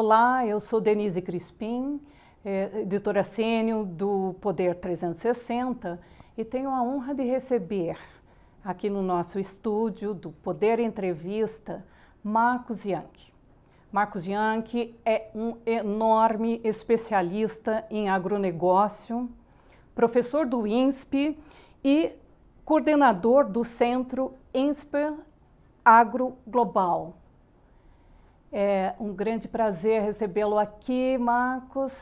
Olá, eu sou Denise Crispim, é, editora sênior do Poder 360 e tenho a honra de receber aqui no nosso estúdio do Poder Entrevista Marcos Yankee. Marcos Yankee é um enorme especialista em agronegócio, professor do INSPE e coordenador do Centro INSPE Agro Global, é um grande prazer recebê-lo aqui, Marcos,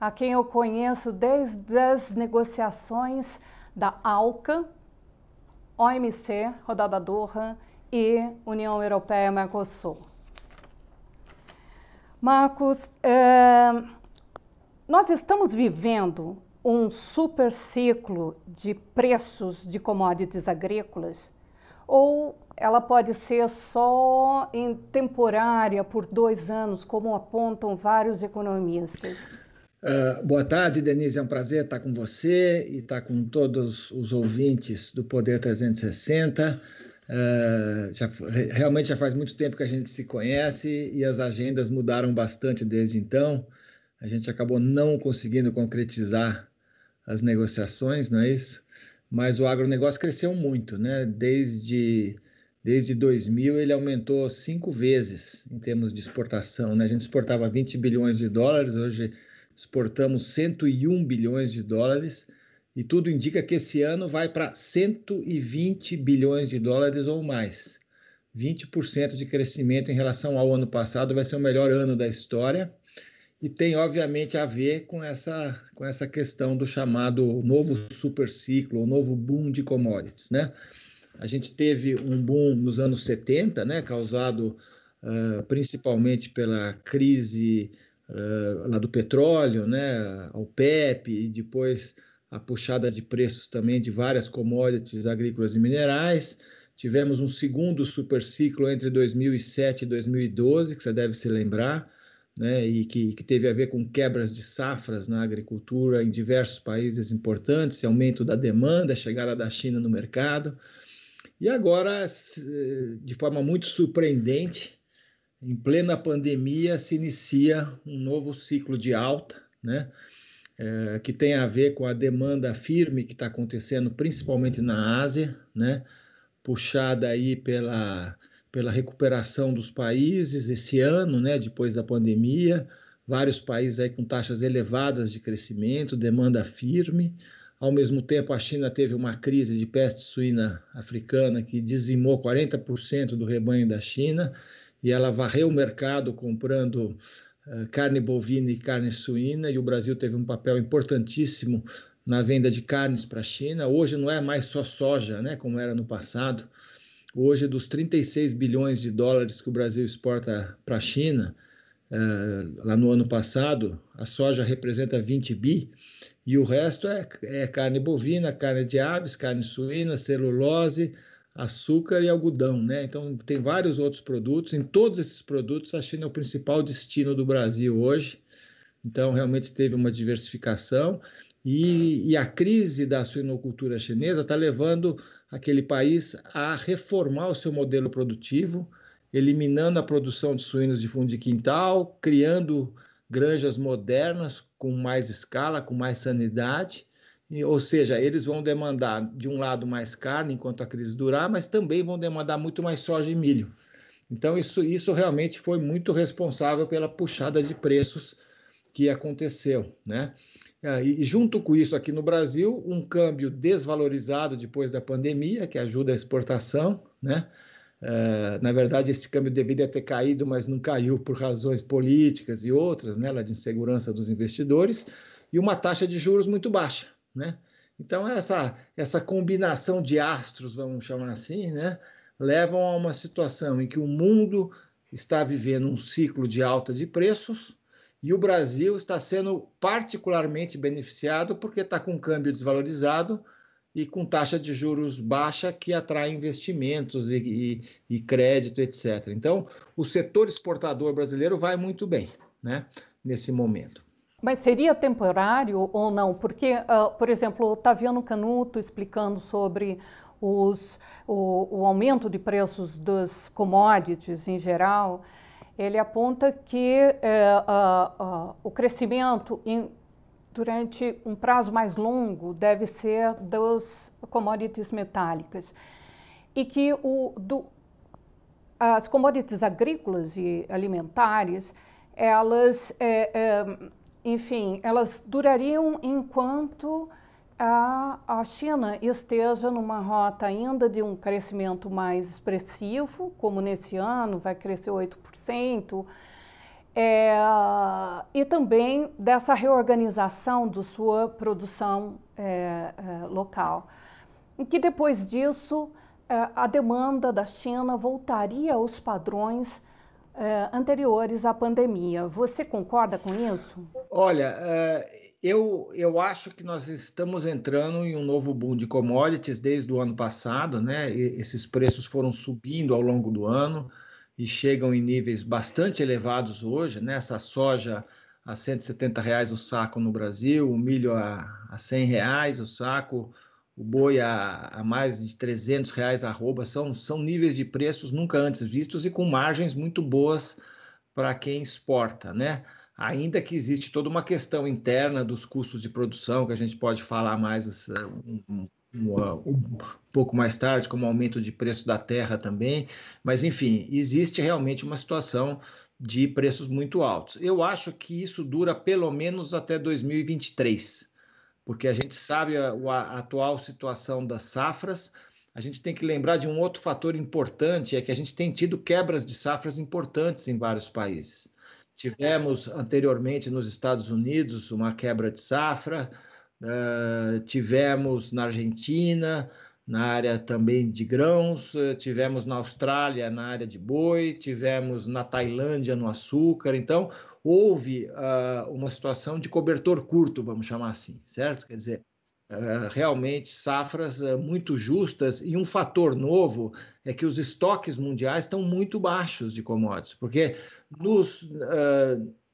a quem eu conheço desde as negociações da ALCA, OMC, Rodada Doha e União Europeia Mercosul. Marcos, é, nós estamos vivendo um super ciclo de preços de commodities agrícolas ou ela pode ser só em temporária por dois anos, como apontam vários economistas. Uh, boa tarde, Denise. É um prazer estar com você e estar com todos os ouvintes do Poder 360. Uh, ah, já, realmente já faz muito tempo que a gente se conhece e as agendas mudaram bastante desde então. A gente acabou não conseguindo concretizar as negociações, não é isso? Mas o agronegócio cresceu muito, né? Desde Desde 2000 ele aumentou cinco vezes em termos de exportação. Né? A gente exportava 20 bilhões de dólares, hoje exportamos 101 bilhões de dólares e tudo indica que esse ano vai para 120 bilhões de dólares ou mais. 20% de crescimento em relação ao ano passado vai ser o melhor ano da história e tem obviamente a ver com essa com essa questão do chamado novo superciclo, o novo boom de commodities, né? A gente teve um boom nos anos 70, né, causado uh, principalmente pela crise uh, lá do petróleo, né, ao PEP, e depois a puxada de preços também de várias commodities agrícolas e minerais. Tivemos um segundo super ciclo entre 2007 e 2012, que você deve se lembrar, né, e que, que, teve a ver com quebras de safras na agricultura em diversos países importantes, aumento da demanda, chegada da China no mercado. E agora, de forma muito surpreendente, em plena pandemia, se inicia um novo ciclo de alta, né? É, que tem a ver com a demanda firme que está acontecendo, principalmente na Ásia, né? puxada aí pela, pela recuperação dos países esse ano, né? depois da pandemia, vários países aí com taxas elevadas de crescimento, demanda firme. Ao mesmo tempo, a China teve uma crise de peste suína africana que dizimou 40% do rebanho da China e ela varreu o mercado comprando uh, carne bovina e carne suína, e o Brasil teve um papel importantíssimo na venda de carnes para a China. Hoje não é mais só soja, né, como era no passado. Hoje, dos 36 bilhões de dólares que o Brasil exporta para a China, uh, lá no ano passado, a soja representa 20 bi e o resto é, é carne bovina, carne de aves, carne suína, celulose, açúcar e algodão, né? Então tem vários outros produtos. Em todos esses produtos, a China é o principal destino do Brasil hoje. Então realmente teve uma diversificação e, e a crise da suinocultura chinesa está levando aquele país a reformar o seu modelo produtivo, eliminando a produção de suínos de fundo de quintal, criando granjas modernas com mais escala, com mais sanidade, e, ou seja, eles vão demandar de um lado mais carne enquanto a crise durar, mas também vão demandar muito mais soja e milho. Então isso, isso realmente foi muito responsável pela puxada de preços que aconteceu, né? É, e junto com isso, aqui no Brasil, um câmbio desvalorizado depois da pandemia, que ajuda a exportação, né? Eh, na verdade, esse câmbio deveria ter caído, mas não caiu por razões políticas e outras, né, de insegurança dos investidores, e uma taxa de juros muito baixa. Né? Então, essa, essa combinação de astros, vamos chamar assim, né, levam a uma situação em que o mundo está vivendo um ciclo de alta de preços e o Brasil está sendo particularmente beneficiado porque está com um câmbio desvalorizado e com taxa de juros baixa que atrai investimentos e, e, e crédito, etc. Então, o setor exportador brasileiro vai muito bem né, nesse momento. Mas seria temporário ou não? Porque, uh, por exemplo, o Taviano Canuto explicando sobre os, o, o aumento de preços dos commodities em geral, ele aponta que uh, uh, o crescimento em durante um prazo mais longo deve ser das commodities metálicas. E que o, do, as commodities agrícolas e alimentares, elas, é, é, enfim, elas durariam enquanto a, a China esteja numa rota ainda de um crescimento mais expressivo, como nesse ano vai crescer 8%, é, e também dessa reorganização da sua produção é, é, local. E que depois disso, é, a demanda da China voltaria aos padrões é, anteriores à pandemia. Você concorda com isso? Olha, é, eu, eu acho que nós estamos entrando em um novo boom de commodities desde o ano passado, né? E esses preços foram subindo ao longo do ano e chegam em níveis bastante elevados hoje, né? Essa soja a 170 reais o saco no Brasil, o milho a, a 100 reais o saco, o boi a, a mais de 300 reais arroba, são, são níveis de preços nunca antes vistos e com margens muito boas para quem exporta, né? Ainda que existe toda uma questão interna dos custos de produção, que a gente pode falar mais um, um um pouco mais tarde, como aumento de preço da terra também. Mas, enfim, existe realmente uma situação de preços muito altos. Eu acho que isso dura pelo menos até 2023, porque a gente sabe a, a atual situação das safras. A gente tem que lembrar de um outro fator importante, é que a gente tem tido quebras de safras importantes em vários países. Tivemos anteriormente nos Estados Unidos uma quebra de safra, Uh, tivemos na Argentina, na área também de grãos, eh, tivemos na Austrália, na área de boi, tivemos na Tailândia, no açúcar. Então, houve uh, uma situação de cobertor curto, vamos chamar assim, certo? Quer dizer, ah, realmente safras muito justas e um fator novo é que os estoques mundiais estão muito baixos de commodities, porque nos,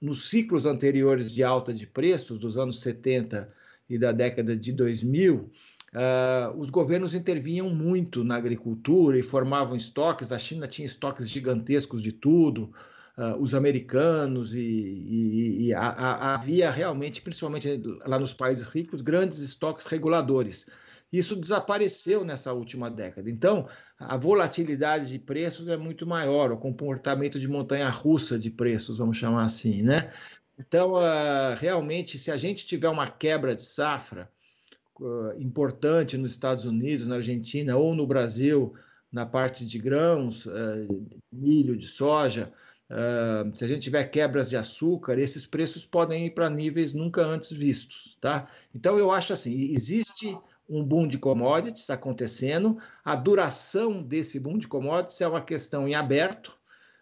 nos ciclos anteriores de alta de preços dos anos 70 e da década de 2000, Uh, ah, os governos intervinham muito na agricultura e formavam estoques. A China tinha estoques gigantescos de tudo, uh, os americanos, e, e, e a, a, havia realmente, principalmente lá nos países ricos, grandes estoques reguladores. Isso desapareceu nessa última década. Então, a volatilidade de preços é muito maior, o comportamento de montanha russa de preços, vamos chamar assim, né? Então, ah, realmente, se a gente tiver uma quebra de safra ah, importante nos Estados Unidos, na Argentina ou no Brasil, na parte de grãos, ah, milho, de soja, se a gente tiver quebras de açúcar, esses preços podem ir para níveis nunca antes vistos, tá? Então, eu acho assim, existe um boom de commodities acontecendo, a duração desse boom de commodities é uma questão em aberto,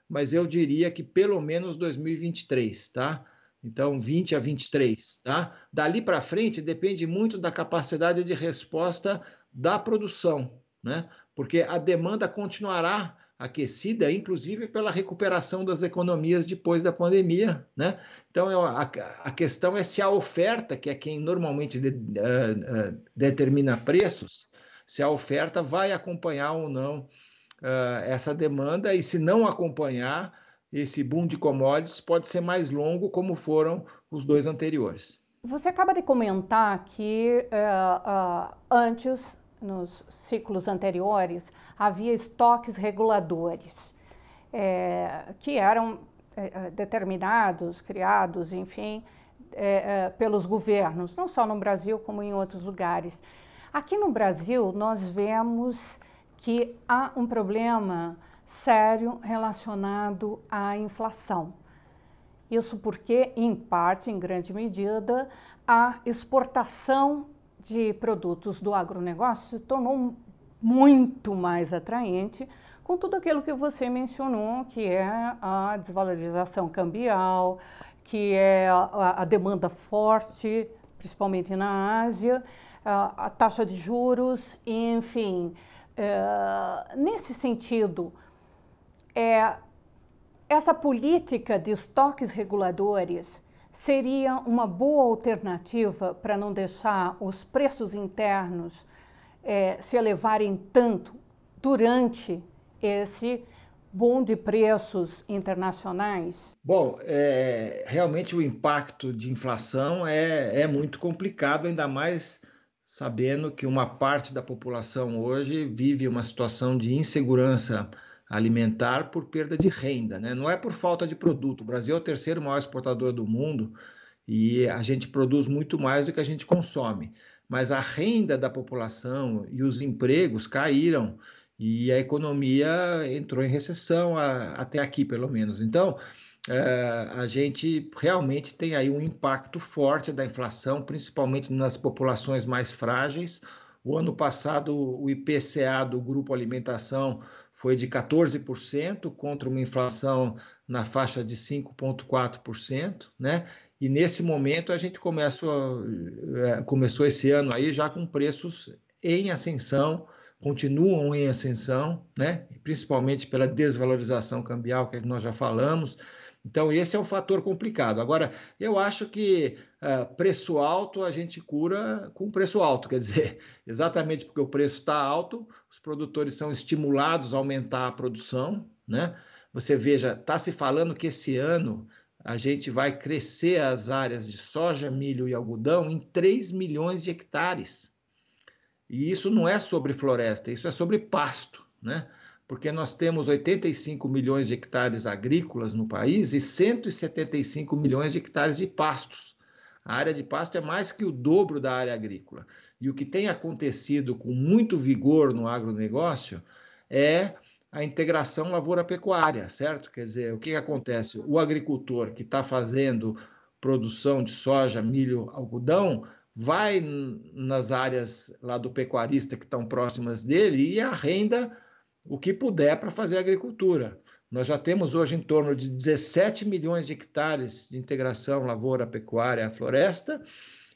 mas eu diria que pelo menos 2023, tá? Então, 20 a 23, tá? Dali para frente depende muito da capacidade de resposta da produção, né? Porque a demanda continuará aquecida, inclusive pela recuperação das economias depois da pandemia, né? Então, a, questão é se a oferta, que é quem normalmente de, uh, uh, determina preços, se a oferta vai acompanhar ou não uh, essa demanda e se não acompanhar, esse boom de commodities pode ser mais longo, como foram os dois anteriores. Você acaba de comentar que uh, uh, antes, nos ciclos anteriores, havia estoques reguladores é, que eram é, determinados, criados, enfim, é, pelos governos, não só no Brasil como em outros lugares. Aqui no Brasil, nós vemos que há um problema sério relacionado à inflação. Isso porque, em parte, em grande medida, a exportação de produtos do agronegócio se tornou muito mais atraente com tudo aquilo que você mencionou, que é a desvalorização cambial, que é a, a demanda forte, principalmente na Ásia, a, a taxa de juros, enfim. É, nesse sentido, é, essa política de estoques reguladores seria uma boa alternativa para não deixar os preços internos é, se elevarem tanto durante esse boom de preços internacionais? Bom, é, realmente o impacto de inflação é, é muito complicado, ainda mais sabendo que uma parte da população hoje vive uma situação de insegurança alimentar por perda de renda, né? Não é por falta de produto. O Brasil é o terceiro maior exportador do mundo e a gente produz muito mais do que a gente consome. Mas a renda da população e os empregos caíram e a economia entrou em recessão a, até aqui, pelo menos. Então, é, a gente realmente tem aí um impacto forte da inflação, principalmente nas populações mais frágeis. O ano passado, o IPCA do Grupo Alimentação foi de 14% contra uma inflação na faixa de 5,4%, né? E nesse momento a gente começa, eh, começou esse ano aí já com preços em ascensão, continuam em ascensão, né? Principalmente pela desvalorização cambial que nós já falamos. Então, esse é um fator complicado. Agora, eu acho que uh, preço alto a gente cura com preço alto, quer dizer, exatamente porque o preço está alto, os produtores são estimulados a aumentar a produção, né? Você veja, está se falando que esse ano a gente vai crescer as áreas de soja, milho e algodão em 3 milhões de hectares. E isso não é sobre floresta, isso é sobre pasto, né? porque nós temos 85 milhões de hectares agrícolas no país e 175 milhões de hectares de pastos. A área de pasto é mais que o dobro da área agrícola. E o que tem acontecido com muito vigor no agronegócio é a integração lavoura-pecuária, certo? Quer dizer, o que, acontece? O agricultor que está fazendo produção de soja, milho, algodão, vai nas áreas lá do pecuarista que estão próximas dele e a renda o que puder para fazer agricultura. Nós já temos hoje em torno de 17 milhões de hectares de integração lavoura, pecuária, floresta,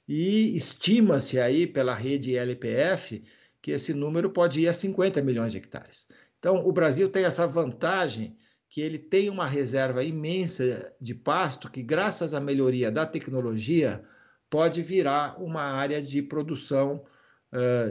e estima-se aí pela rede LPF que esse número pode ir a 50 milhões de hectares. Então, o Brasil tem essa vantagem que ele tem uma reserva imensa de pasto que, graças à melhoria da tecnologia, pode virar uma área de produção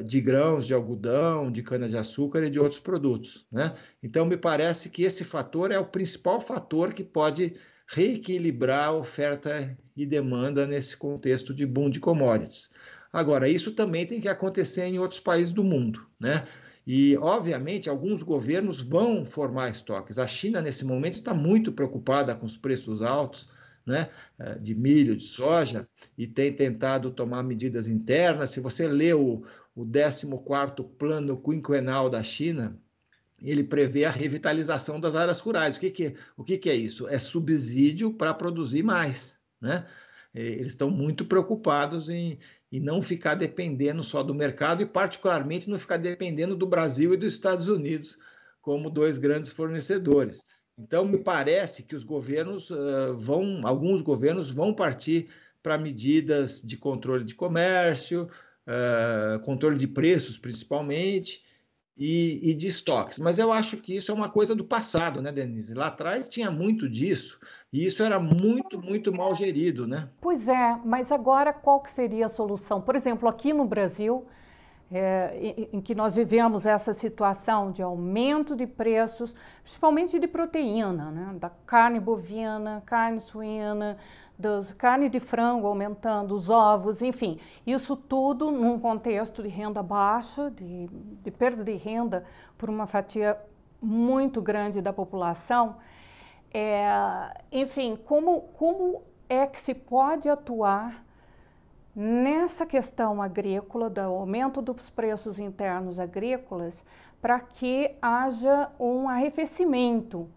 de grãos, de algodão, de cana-de-açúcar e de outros produtos. Né? Então, me parece que esse fator é o principal fator que pode reequilibrar oferta e demanda nesse contexto de boom de commodities. Agora, isso também tem que acontecer em outros países do mundo, né? E, obviamente, alguns governos vão formar estoques. A China, nesse momento, está muito preocupada com os preços altos né, eh, de milho, de soja, e tem tentado tomar medidas internas. Se você lê o, o 14 Plano Quinquenal da China, ele prevê a revitalização das áreas rurais. O que, que, o que, que é isso? É subsídio para produzir mais. Né? Eles estão muito preocupados em, em não ficar dependendo só do mercado e, particularmente, não ficar dependendo do Brasil e dos Estados Unidos como dois grandes fornecedores. Então, me parece que os governos uh, vão, alguns governos vão partir para medidas de controle de comércio, uh, controle de preços, principalmente, e, e, de estoques. Mas eu acho que isso é uma coisa do passado, né, Denise? Lá atrás tinha muito disso, e isso era muito, muito mal gerido, né? Pois é, mas agora qual que seria a solução? Por exemplo, aqui no Brasil, é, em, em que nós vivemos essa situação de aumento de preços, principalmente de proteína, né? da carne bovina, carne suína, das carne de frango aumentando, os ovos, enfim, isso tudo num contexto de renda baixa, de, de perda de renda por uma fatia muito grande da população. É, enfim, como, como é que se pode atuar nessa questão agrícola, do aumento dos preços internos agrícolas, para que haja um arrefecimento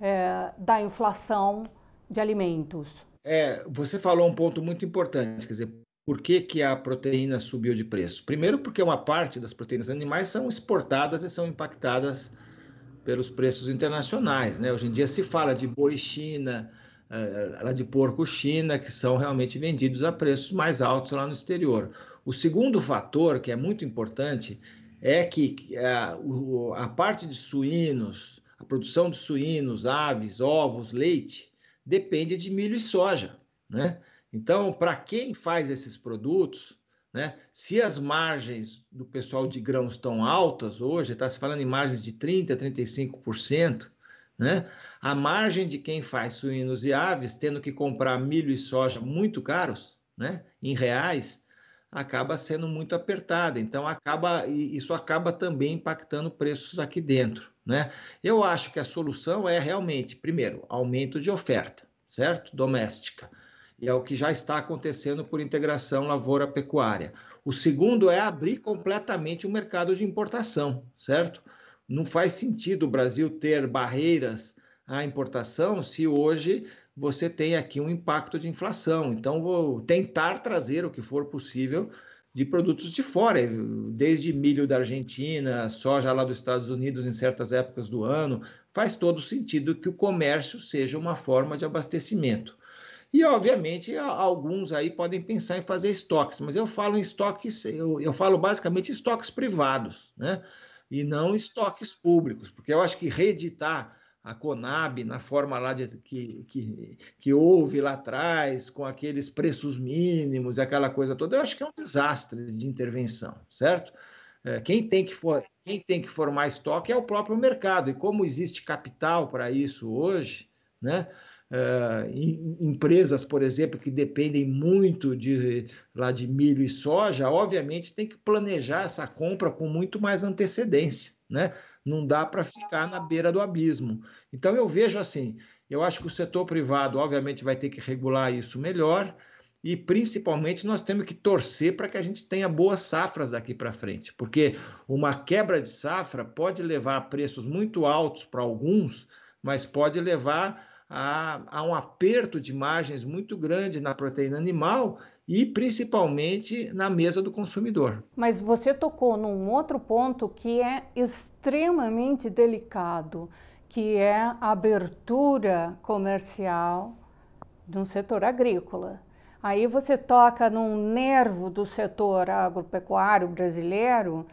é, da inflação de alimentos. É, você falou um ponto muito importante, quer dizer, por que, que a proteína subiu de preço? Primeiro, porque uma parte das proteínas animais são exportadas e são impactadas pelos preços internacionais. Né? Hoje em dia se fala de boi China, eh, lá de porco China, que são realmente vendidos a preços mais altos lá no exterior. O segundo fator, que é muito importante, é que a, eh, a parte de suínos, a produção de suínos, aves, ovos, leite, depende de milho e soja. Né? Então, para quem faz esses produtos, né? Se as margens do pessoal de grãos estão altas hoje, está se falando em margens de 30%, 35%, né? A margem de quem faz suínos e aves, tendo que comprar milho e soja muito caros, né, em reais, acaba sendo muito apertada. Então acaba isso acaba também impactando preços aqui dentro, né? Eu acho que a solução é realmente, primeiro, aumento de oferta, certo? Doméstica. E é o que já está acontecendo por integração lavoura pecuária. O segundo é abrir completamente o mercado de importação, certo? Não faz sentido o Brasil ter barreiras a importação se hoje você tem aqui um impacto de inflação. Então, vou tentar trazer o que for possível de produtos de fora, desde milho da Argentina, soja lá dos Estados Unidos em certas épocas do ano. Faz todo sentido que o comércio seja uma forma de abastecimento. E, obviamente, alguns aí podem pensar em fazer estoques, mas eu falo em estoques, eu, eu falo basicamente estoques privados, né? E não estoques públicos, porque eu acho que reeditar a Conab na forma lá de, que, que, que houve lá atrás, com aqueles preços mínimos, aquela coisa toda, eu acho que é um desastre de intervenção, certo? É, quem tem, que for, quem tem que formar estoque é o próprio mercado, e como existe capital para isso hoje, né? É, em, empresas, por exemplo, que dependem muito de, lá de milho e soja, obviamente tem que planejar essa compra com muito mais antecedência, né? não dá para ficar na beira do abismo. Então eu vejo assim, eu acho que o setor privado, obviamente, vai ter que regular isso melhor e principalmente nós temos que torcer para que a gente tenha boas safras daqui para frente, porque uma quebra de safra pode levar a preços muito altos para alguns, mas pode levar a, a, um aperto de margens muito grande na proteína animal e principalmente na mesa do consumidor. Mas você tocou num outro ponto que é extremamente delicado, que é a abertura comercial de um setor agrícola. Aí você toca num nervo do setor agropecuário brasileiro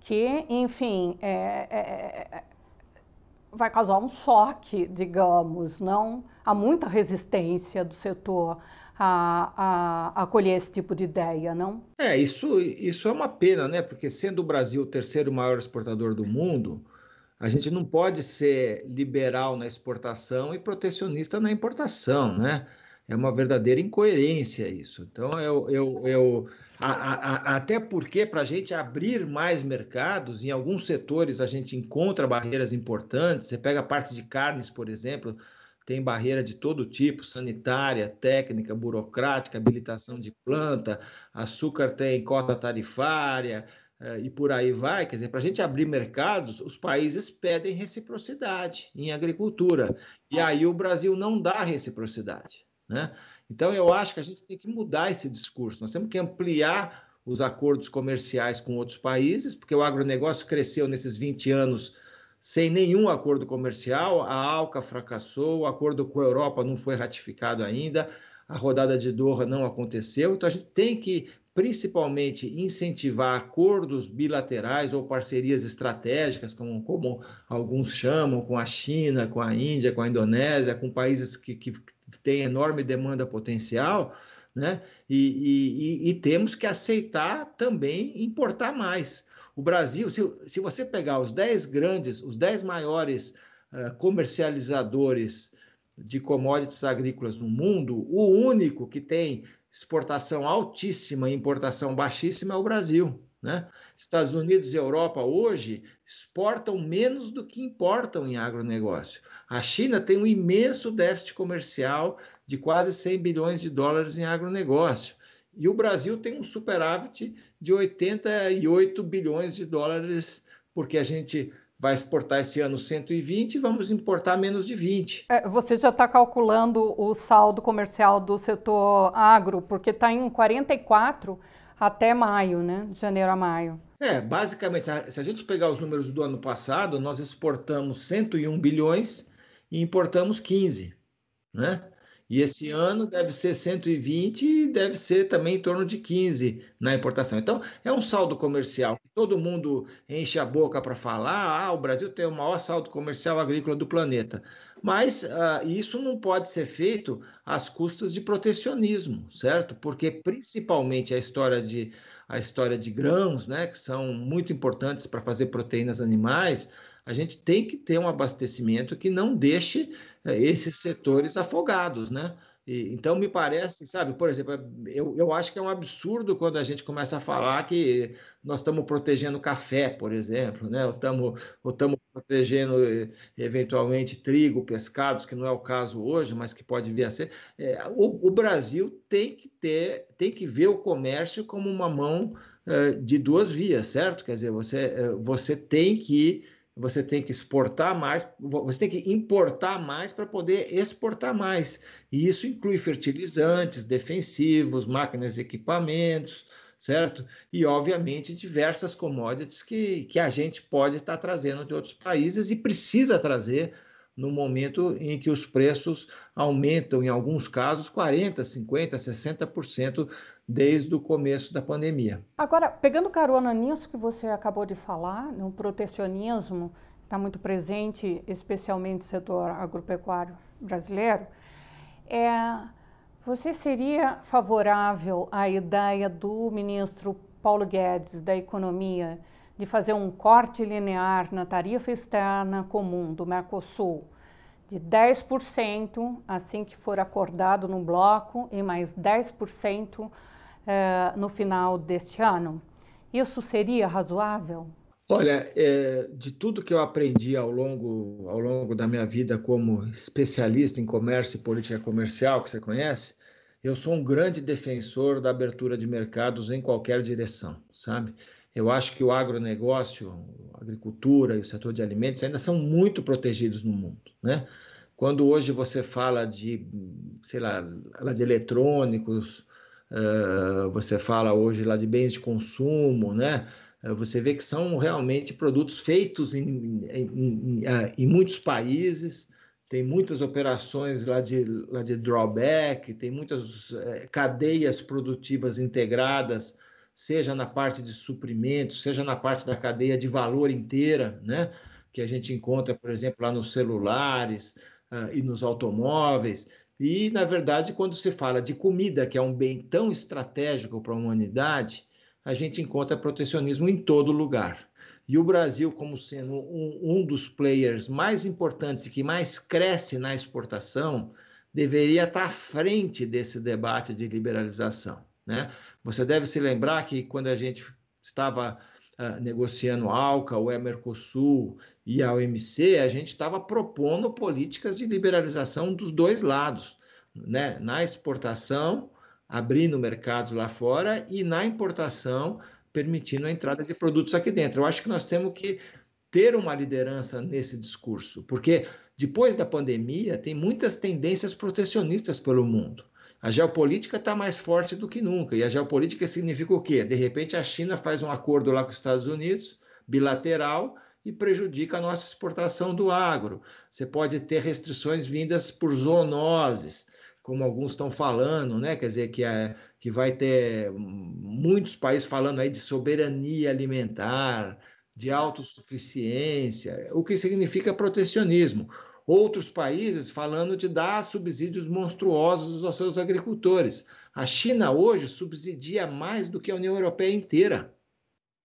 que, enfim, é, é, é, é vai causar um choque, digamos, não? Há muita resistência do setor a, a acolher esse tipo de ideia, não? É, isso, isso é uma pena, né? Porque sendo o Brasil o terceiro maior exportador do mundo, a gente não pode ser liberal na exportação e protecionista na importação, né? É uma verdadeira incoerência isso. Então, eu, eu, eu a, a, até porque para a gente abrir mais mercados, em alguns setores a gente encontra barreiras importantes. Você pega a parte de carnes, por exemplo, tem barreira de todo tipo, sanitária, técnica, burocrática, habilitação de planta, açúcar tem cota tarifária é, e por aí vai. Quer dizer, para a gente abrir mercados, os países pedem reciprocidade em agricultura. E aí o Brasil não dá reciprocidade. Né? Então eu acho que a gente tem que mudar esse discurso. Nós temos que ampliar os acordos comerciais com outros países, porque o agronegócio cresceu nesses 20 anos sem nenhum acordo comercial. A ALCA fracassou, o acordo com a Europa não foi ratificado ainda, a rodada de Doha não aconteceu. Então a gente tem que principalmente incentivar acordos bilaterais ou parcerias estratégicas, como, como, alguns chamam, com a China, com a Índia, com a Indonésia, com países que, que têm enorme demanda potencial, né? E, e, e, e temos que aceitar também importar mais. O Brasil, se, se você pegar os 10 grandes, os 10 maiores uh, comercializadores de commodities agrícolas no mundo, o único que tem exportação altíssima e importação baixíssima é o Brasil. Né? Estados Unidos e Europa hoje exportam menos do que importam em agronegócio. A China tem um imenso déficit comercial de quase 100 bilhões de dólares em agronegócio. E o Brasil tem um superávit de 88 bilhões de dólares, porque a gente vai exportar esse ano 120 e vamos importar menos de 20. É, você já está calculando o saldo comercial do setor agro, porque está em 44 até maio, né? De janeiro a maio. É, basicamente, se a gente pegar os números do ano passado, nós exportamos 101 bilhões e importamos 15, né? E esse ano deve ser 120 e deve ser também em torno de 15 na importação. Então, é um saldo comercial. Todo mundo enche a boca para falar: ah, o Brasil tem o maior saldo comercial agrícola do planeta. Mas ah, isso não pode ser feito às custas de protecionismo, certo? Porque principalmente a história de, a história de grãos, né, que são muito importantes para fazer proteínas animais a gente tem que ter um abastecimento que não deixe eh, esses setores afogados, né? E, então, me parece, sabe, por exemplo, eu, eu acho que é um absurdo quando a gente começa a falar que nós estamos protegendo café, por exemplo, né? ou estamos protegendo eh, eventualmente trigo, pescados, que não é o caso hoje, mas que pode vir a ser. É, o, o, Brasil tem que ter, tem que ver o comércio como uma mão é, de duas vias, certo? Quer dizer, você, você tem que você tem que exportar mais, você tem que importar mais para poder exportar mais. E isso inclui fertilizantes, defensivos, máquinas e equipamentos, certo? E, obviamente, diversas commodities que, que a gente pode estar tá trazendo de outros países e precisa trazer no momento em que os preços aumentam, em alguns casos, 40%, 50%, 60% desde o começo da pandemia. Agora, pegando carona nisso que você acabou de falar, no protecionismo, está muito presente, especialmente no setor agropecuário brasileiro, é, você seria favorável à ideia do ministro Paulo Guedes, da Economia, de fazer um corte linear na tarifa externa comum do Mercosul de 10% assim que for acordado no bloco e mais 10% eh, no final deste ano. Isso seria razoável? Olha, é, de tudo que eu aprendi ao longo, ao longo da minha vida como especialista em comércio e política comercial, que você conhece, eu sou um grande defensor da abertura de mercados em qualquer direção, sabe? Eu acho que o agronegócio, a agricultura e o setor de alimentos ainda são muito protegidos no mundo, né? Quando hoje você fala de, sei lá, de eletrônicos, você fala hoje lá de bens de consumo, né? Eh, você vê que são realmente produtos feitos em, em, em, eh, em muitos países, tem muitas operações lá de, lá de drawback, tem muitas eh, cadeias produtivas integradas seja na parte de suprimentos, seja na parte da cadeia de valor inteira, né? que a gente encontra, por exemplo, lá nos celulares uh, e nos automóveis. E, na verdade, quando se fala de comida, que é um bem tão estratégico para a humanidade, a gente encontra protecionismo em todo lugar. E o Brasil, como sendo um, um dos players mais importantes e que mais cresce na exportação, deveria estar à frente desse debate de liberalização. Né? Você deve se lembrar que quando a gente estava uh, negociando a ALCA, o Mercosul e a OMC, a gente estava propondo políticas de liberalização dos dois lados, né? na exportação, abrindo mercados lá fora, e na importação, permitindo a entrada de produtos aqui dentro. Eu acho que nós temos que ter uma liderança nesse discurso, porque depois da pandemia tem muitas tendências protecionistas pelo mundo. A geopolítica está mais forte do que nunca. E a geopolítica significa o quê? De repente, a China faz um acordo lá com os Estados Unidos, bilateral, e prejudica a nossa exportação do agro. Você pode ter restrições vindas por zoonoses, como alguns estão falando, né? Quer dizer, que, é, que vai ter muitos países falando aí de soberania alimentar, de autossuficiência, o que significa protecionismo outros países falando de dar subsídios monstruosos aos seus agricultores. A China hoje subsidia mais do que a União Europeia inteira.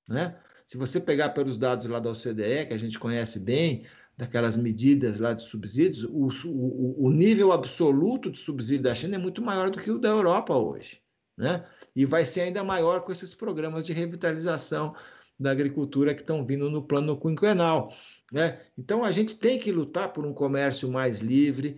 Né? Se você pegar pelos dados lá da OCDE, que a gente conhece bem, daquelas medidas lá de subsídios, o, o, o nível absoluto de subsídio da China é muito maior do que o da Europa hoje. Né? E vai ser ainda maior com esses programas de revitalização da agricultura que estão vindo no plano quinquenal. Né? Então, a gente tem que lutar por um comércio mais livre,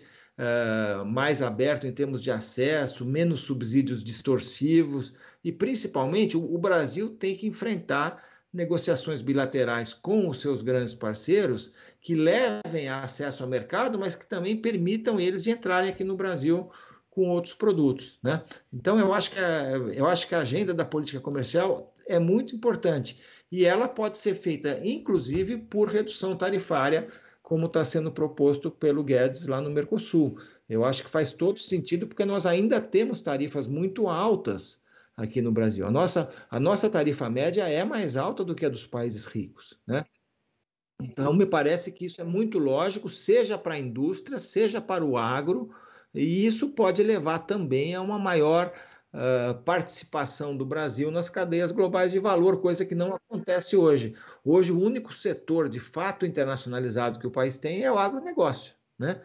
uh, mais aberto em termos de acesso, menos subsídios distorsivos e, principalmente, o, o Brasil tem que enfrentar negociações bilaterais com os seus grandes parceiros que levem a acesso ao mercado, mas que também permitam eles de entrarem aqui no Brasil com outros produtos, né? Então eu acho que a, eu acho que a agenda da política comercial é muito importante e ela pode ser feita, inclusive, por redução tarifária, como está sendo proposto pelo Guedes lá no Mercosul. Eu acho que faz todo sentido, porque nós ainda temos tarifas muito altas aqui no Brasil. A nossa, a nossa tarifa média é mais alta do que a dos países ricos, né? Então, me parece que isso é muito lógico, seja para a indústria, seja para o agro, e isso pode levar também a uma maior participação do Brasil nas cadeias globais de valor, coisa que não acontece hoje. Hoje, o único setor de fato internacionalizado que o país tem é o agronegócio, né?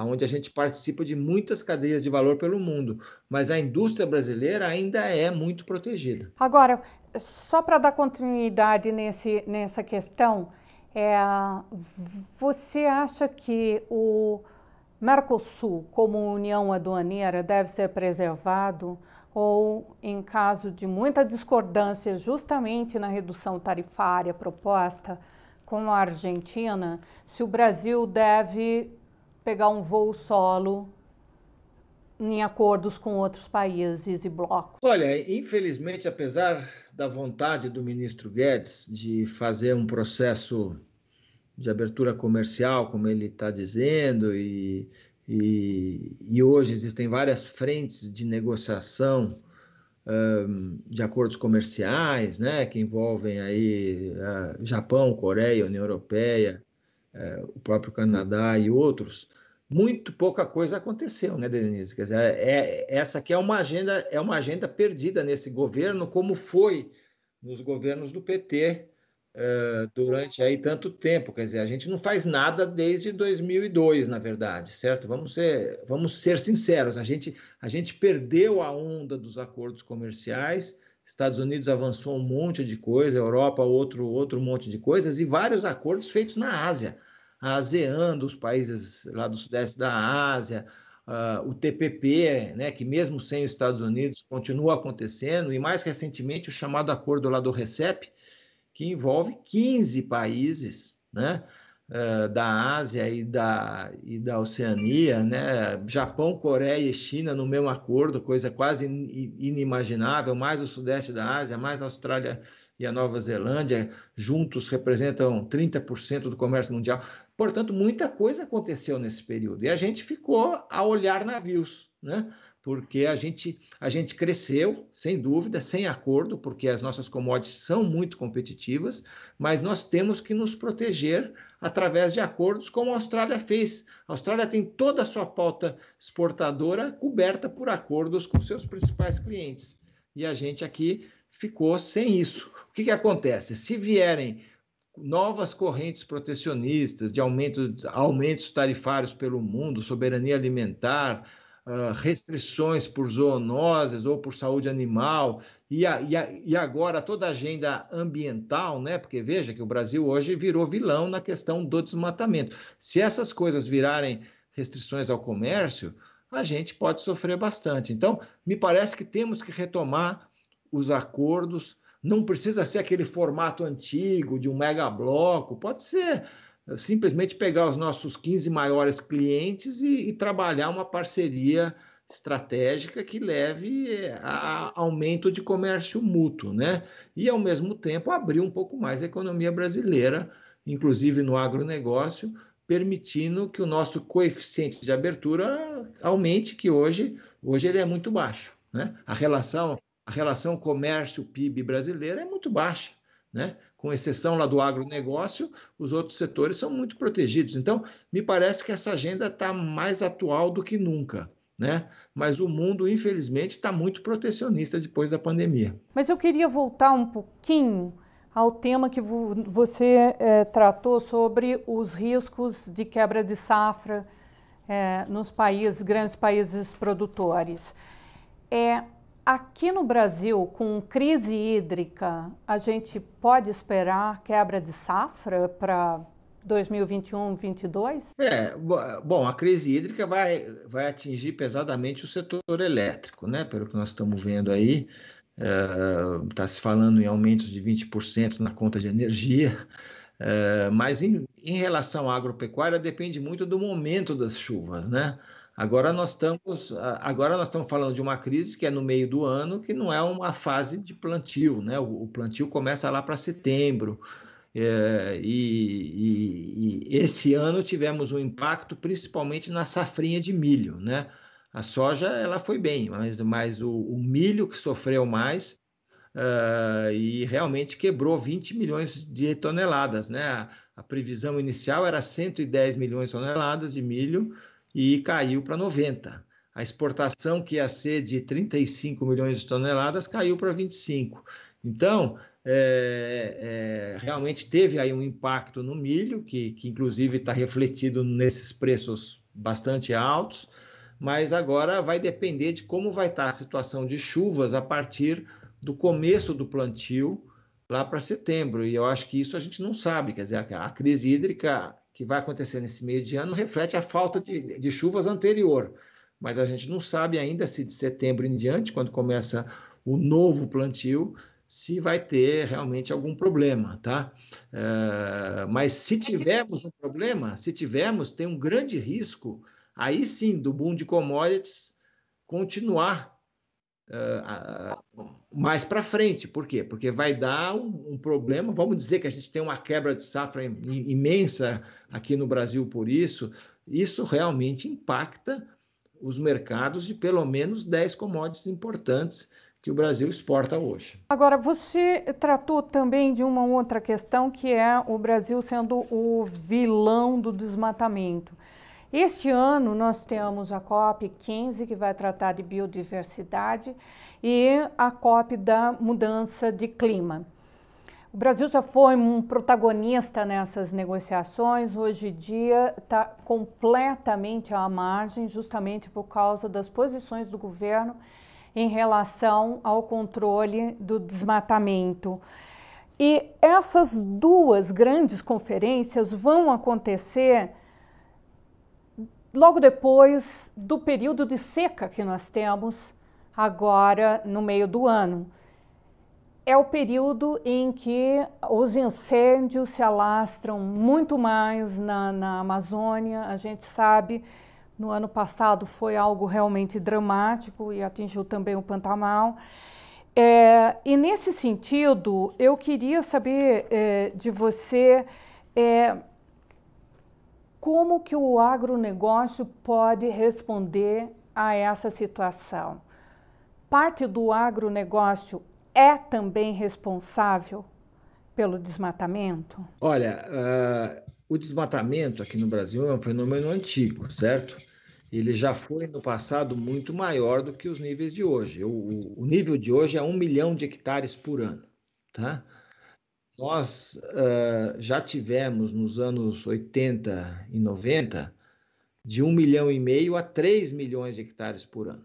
onde a gente participa de muitas cadeias de valor pelo mundo, mas a indústria brasileira ainda é muito protegida. Agora, só para dar continuidade nesse, nessa questão, é, você acha que o Mercosul, como união aduaneira, deve ser preservado? ou em caso de muita discordância justamente na redução tarifária proposta com a Argentina, se o Brasil deve pegar um voo solo em acordos com outros países e blocos? Olha, infelizmente, apesar da vontade do ministro Guedes de fazer um processo de abertura comercial, como ele está dizendo, e e, e hoje existem várias frentes de negociação um, de acordos comerciais, né, que envolvem aí uh, Japão, Coreia, União Europeia, uh, o próprio Canadá e outros. Muito pouca coisa aconteceu, né, Denise? Quer dizer, é, é, essa aqui é uma agenda é uma agenda perdida nesse governo, como foi nos governos do PT eh, durante aí tanto tempo. Quer dizer, a gente não faz nada desde 2002, na verdade, certo? Vamos ser, vamos ser sinceros. A gente, a gente perdeu a onda dos acordos comerciais. Estados Unidos avançou um monte de coisa, Europa outro outro monte de coisas e vários acordos feitos na Ásia, a ASEAN dos países lá do sudeste da Ásia, uh, o TPP, né, que mesmo sem os Estados Unidos continua acontecendo e mais recentemente o chamado acordo lá do RECEP, que envolve 15 países, né? Eh, da Ásia e da, e da Oceania, né? Japão, Coreia e China no mesmo acordo, coisa quase inimaginável, mais o Sudeste da Ásia, mais a Austrália e a Nova Zelândia, juntos representam 30% do comércio mundial. Portanto, muita coisa aconteceu nesse período e a gente ficou a olhar navios, né? porque a gente, a gente cresceu, sem dúvida, sem acordo, porque as nossas commodities são muito competitivas, mas nós temos que nos proteger através de acordos, como a Austrália fez. A Austrália tem toda a sua pauta exportadora coberta por acordos com seus principais clientes. E a gente aqui ficou sem isso. O que, que acontece? Se vierem novas correntes protecionistas, de aumento, aumentos tarifários pelo mundo, soberania alimentar, ah, restrições por zoonoses ou por saúde animal, e, a, e, a, e, agora toda a agenda ambiental, né? Porque veja que o Brasil hoje virou vilão na questão do desmatamento. Se essas coisas virarem restrições ao comércio, a gente pode sofrer bastante. Então, me parece que temos que retomar os acordos. Não precisa ser aquele formato antigo de um mega bloco, pode ser é simplesmente pegar os nossos 15 maiores clientes e, e trabalhar uma parceria estratégica que leve é, a aumento de comércio mútuo, né? E ao mesmo tempo abrir um pouco mais a economia brasileira, inclusive no agronegócio, permitindo que o nosso coeficiente de abertura aumente, que hoje, hoje ele é muito baixo, né? A relação a relação comércio PIB brasileira é muito baixa. Né? Com exceção lá do agronegócio, os outros setores são muito protegidos. Então, me parece que essa agenda está mais atual do que nunca. Né? Mas o mundo, infelizmente, está muito protecionista depois da pandemia. Mas eu queria voltar um pouquinho ao tema que você é, tratou sobre os riscos de quebra de safra é, nos países, grandes países produtores. É, Aqui no Brasil, com crise hídrica, a gente pode esperar quebra de safra para 2021, 2022? É, bom, a crise hídrica vai, vai atingir pesadamente o setor elétrico, né? Pelo que nós estamos vendo aí, está eh, é, se falando em aumentos de 20% na conta de energia. É, mas em, em relação à agropecuária, depende muito do momento das chuvas, né? Agora nós estamos, ah, agora nós estamos falando de uma crise que é no meio do ano, que não é uma fase de plantio, né? O, plantio começa lá para setembro. É, e, e, e, esse ano tivemos um impacto principalmente na safrinha de milho, né? A soja ela foi bem, mas, mas o, o milho que sofreu mais Uh, e realmente quebrou 20 milhões de toneladas. Né? A, a, previsão inicial era 110 milhões de toneladas de milho, e caiu para 90. A exportação, que ia ser de 35 milhões de toneladas, caiu para 25. Então, é, é, realmente teve aí um impacto no milho, que, que inclusive está refletido nesses preços bastante altos, mas agora vai depender de como vai estar tá a situação de chuvas a partir do começo do plantio lá para setembro. E eu acho que isso a gente não sabe. Quer dizer, a, a crise hídrica que vai acontecer nesse meio de ano reflete a falta de, de chuvas anterior. Mas a gente não sabe ainda se de setembro em diante, quando começa o novo plantio, se vai ter realmente algum problema, tá? Uh, mas se é tivermos um problema, se tivermos, tem um grande risco, aí sim, do boom de commodities continuar ah, ah, mais para frente. Por quê? Porque vai dar um, um, problema. Vamos dizer que a gente tem uma quebra de safra imensa aqui no Brasil por isso. Isso realmente impacta os mercados de pelo menos 10 commodities importantes que o Brasil exporta hoje. Agora, você tratou também de uma outra questão que é o Brasil sendo o vilão do desmatamento. Este ano nós temos a COP 15, que vai tratar de biodiversidade, e a COP da mudança de clima. O Brasil já foi um protagonista nessas negociações, hoje em dia está completamente à margem, justamente por causa das posições do governo em relação ao controle do desmatamento. E essas duas grandes conferências vão acontecer logo depois do período de seca que nós temos agora no meio do ano. É o período em que os incêndios se alastram muito mais na, na Amazônia. A gente sabe, no ano passado foi algo realmente dramático e atingiu também o Pantanal. É, e nesse sentido, eu queria saber é, de você. É, como que o agronegócio pode responder a essa situação? Parte do agronegócio é também responsável pelo desmatamento? Olha, uh, o desmatamento aqui no Brasil é um fenômeno antigo, certo? Ele já foi no passado muito maior do que os níveis de hoje. O, o nível de hoje é um milhão de hectares por ano, tá? Nós uh, já tivemos nos anos 80 e 90 de 1 milhão e meio a 3 milhões de hectares por ano.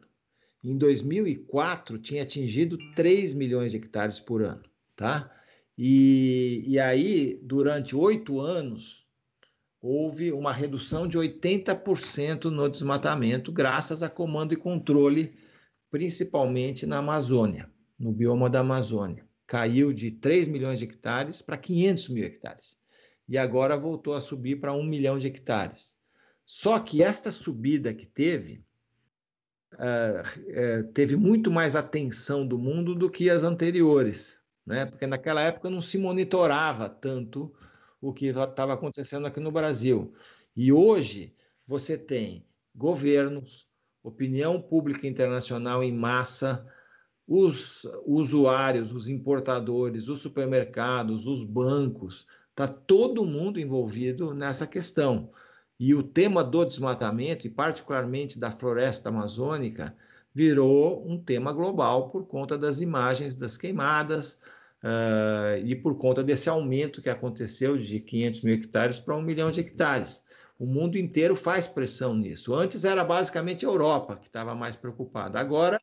Em 2004 tinha atingido 3 milhões de hectares por ano, tá? E, e aí, durante oito anos, houve uma redução de 80% no desmatamento, graças a comando e controle, principalmente na Amazônia, no bioma da Amazônia caiu de 3 milhões de hectares para 500 mil hectares. E agora voltou a subir para 1 milhão de hectares. Só que esta subida que teve, uh, uh, teve muito mais atenção do mundo do que as anteriores, né? porque naquela época não se monitorava tanto o que estava acontecendo aqui no Brasil. E hoje você tem governos, opinião pública internacional em massa, os usuários, os importadores, os supermercados, os bancos, está todo mundo envolvido nessa questão. E o tema do desmatamento, e particularmente da floresta amazônica, virou um tema global por conta das imagens das queimadas uh, e por conta desse aumento que aconteceu de 500 mil hectares para 1 milhão de hectares. O mundo inteiro faz pressão nisso. Antes era basicamente a Europa que estava mais preocupada. Agora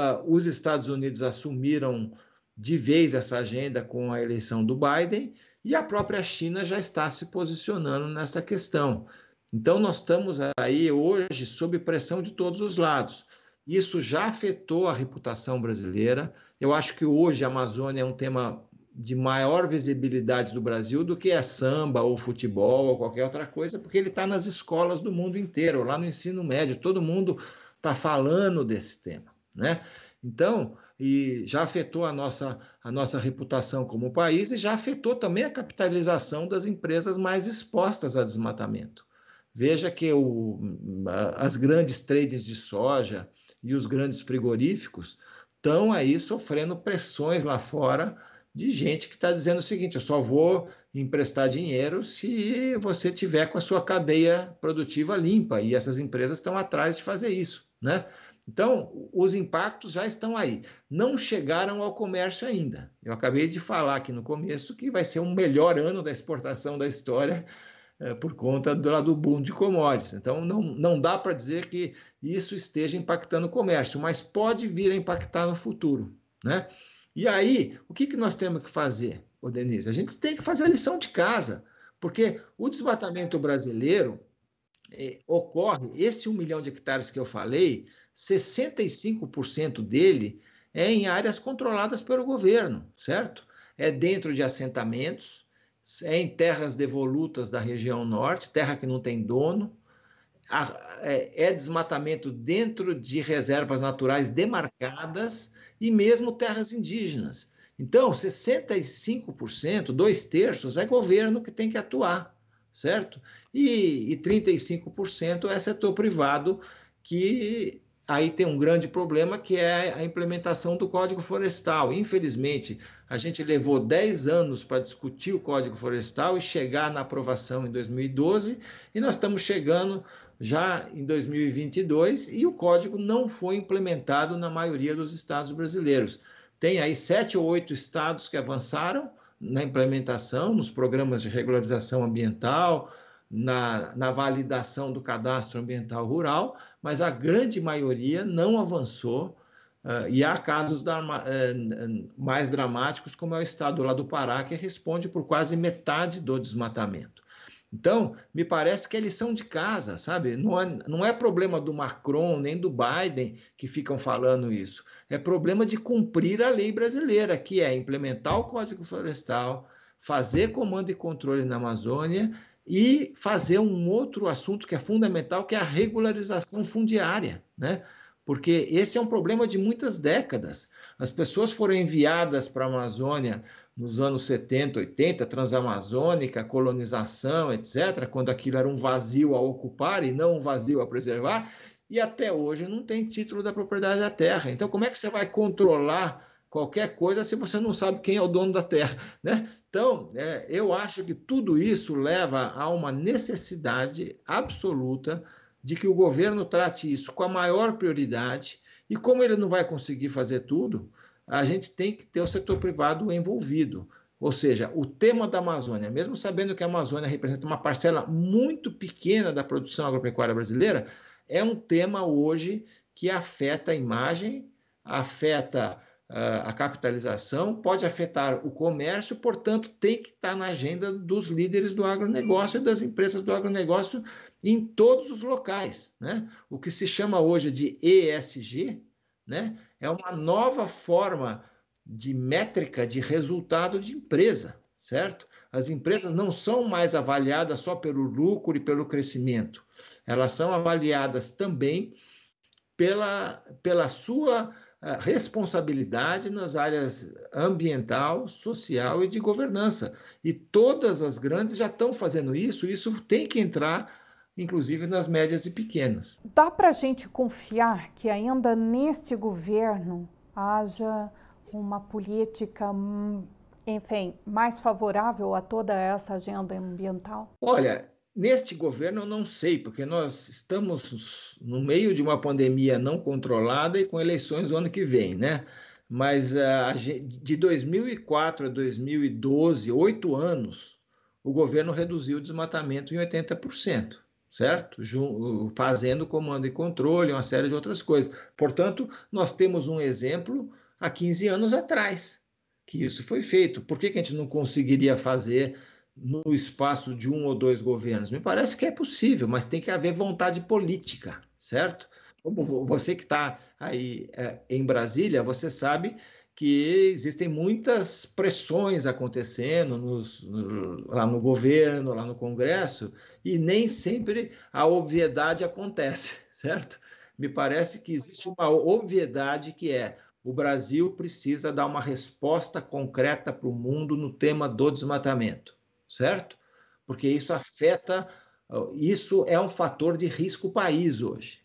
ah, os Estados Unidos assumiram de vez essa agenda com a eleição do Biden e a própria China já está se posicionando nessa questão. Então, nós estamos aí hoje sob pressão de todos os lados. Isso já afetou a reputação brasileira. Eu acho que hoje a Amazônia é um tema de maior visibilidade do Brasil do que é samba ou futebol ou qualquer outra coisa, porque ele está nas escolas do mundo inteiro, lá no ensino médio, todo mundo está falando desse tema né? Então, e já afetou a nossa, a nossa reputação como país e já afetou também a capitalização das empresas mais expostas a desmatamento. Veja que o, as grandes trades de soja e os grandes frigoríficos estão aí sofrendo pressões lá fora de gente que está dizendo o seguinte: eu só vou emprestar dinheiro se você tiver com a sua cadeia produtiva limpa. E essas empresas estão atrás de fazer isso, né? Então, os impactos já estão aí. Não chegaram ao comércio ainda. Eu acabei de falar aqui no começo que vai ser o melhor ano da exportação da história é, por conta do, do boom de commodities. Então, não, não dá para dizer que isso esteja impactando o comércio, mas pode vir a impactar no futuro. Né? E aí, o que, que nós temos que fazer, ô Denise? A gente tem que fazer a lição de casa, porque o desmatamento brasileiro eh, ocorre, esse um milhão de hectares que eu falei, 65% dele é em áreas controladas pelo governo, certo? É dentro de assentamentos, é em terras devolutas da região norte, terra que não tem dono, é, é desmatamento dentro de reservas naturais demarcadas e mesmo terras indígenas. Então, 65%, dois terços, é governo que tem que atuar, certo? E, e 35% é setor privado que aí tem um grande problema que é a implementação do Código Florestal. Infelizmente, a gente levou 10 anos para discutir o Código Florestal e chegar na aprovação em 2012, e nós estamos chegando já em 2022 e o código não foi implementado na maioria dos estados brasileiros. Tem aí sete ou oito estados que avançaram na implementação, nos programas de regularização ambiental, na, na validação do cadastro ambiental rural, mas a grande maioria não avançou. Uh, e há casos da, uh, mais dramáticos, como é o estado lá do Pará, que responde por quase metade do desmatamento. Então, me parece que eles são de casa, sabe? Não é, não é problema do Macron nem do Biden que ficam falando isso. É problema de cumprir a lei brasileira, que é implementar o Código Florestal, fazer comando e controle na Amazônia e fazer um outro assunto que é fundamental, que é a regularização fundiária, né? Porque esse é um problema de muitas décadas. As pessoas foram enviadas para a Amazônia nos anos 70, 80, transamazônica, colonização, etc., quando aquilo era um vazio a ocupar e não um vazio a preservar, e até hoje não tem título da propriedade da terra. Então, como é que você vai controlar qualquer coisa se você não sabe quem é o dono da terra, né? Então, é, eu acho que tudo isso leva a uma necessidade absoluta de que o governo trate isso com a maior prioridade. E como ele não vai conseguir fazer tudo, a gente tem que ter o setor privado envolvido. Ou seja, o tema da Amazônia, mesmo sabendo que a Amazônia representa uma parcela muito pequena da produção agropecuária brasileira, é um tema hoje que afeta a imagem, afeta ah, a capitalização, pode afetar o comércio, portanto, tem que estar na agenda dos líderes do agronegócio e das empresas do agronegócio em todos os locais. Né? O que se chama hoje de ESG né? é uma nova forma de métrica de resultado de empresa, certo? As empresas não são mais avaliadas só pelo lucro e pelo crescimento, elas são avaliadas também pela, pela sua responsabilidade nas áreas ambiental, social e de governança. E todas as grandes já estão fazendo isso, isso tem que entrar. Inclusive nas médias e pequenas. Dá para a gente confiar que ainda neste governo haja uma política hum, enfim, mais favorável a toda essa agenda ambiental? Olha, Neste governo, eu não sei, porque nós estamos no meio de uma pandemia não controlada e com eleições o ano que vem, né? Mas ah, de 2004 a 2012, oito anos, o governo reduziu o desmatamento em 80% certo? Fazendo comando e controle, uma série de outras coisas. Portanto, nós temos um exemplo há 15 anos atrás que isso foi feito. Por que, que a gente não conseguiria fazer no espaço de um ou dois governos? Me parece que é possível, mas tem que haver vontade política, certo? Como você que está aí é, em Brasília, você sabe que existem muitas pressões acontecendo nos, no, lá no governo, lá no Congresso, e nem sempre a obviedade acontece, certo? Me parece que existe uma obviedade que é o Brasil precisa dar uma resposta concreta para o mundo no tema do desmatamento certo? Porque isso afeta, isso é um fator de risco país hoje,